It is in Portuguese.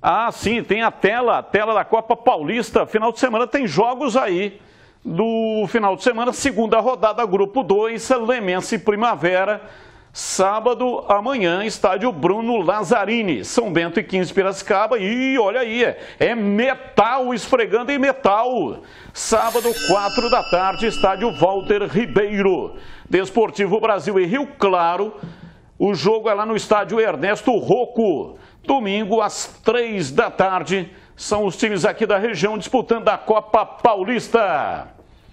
Ah, sim, tem a tela, a tela da Copa Paulista. Final de semana tem jogos aí do final de semana, segunda rodada, grupo 2, Lemense Primavera. Sábado, amanhã, estádio Bruno Lazzarini, São Bento e 15 Piracicaba. E olha aí, é, é metal esfregando em metal. Sábado, 4 da tarde, estádio Walter Ribeiro. Desportivo Brasil e Rio Claro. O jogo é lá no estádio Ernesto Rocco. Domingo, às três da tarde, são os times aqui da região disputando a Copa Paulista.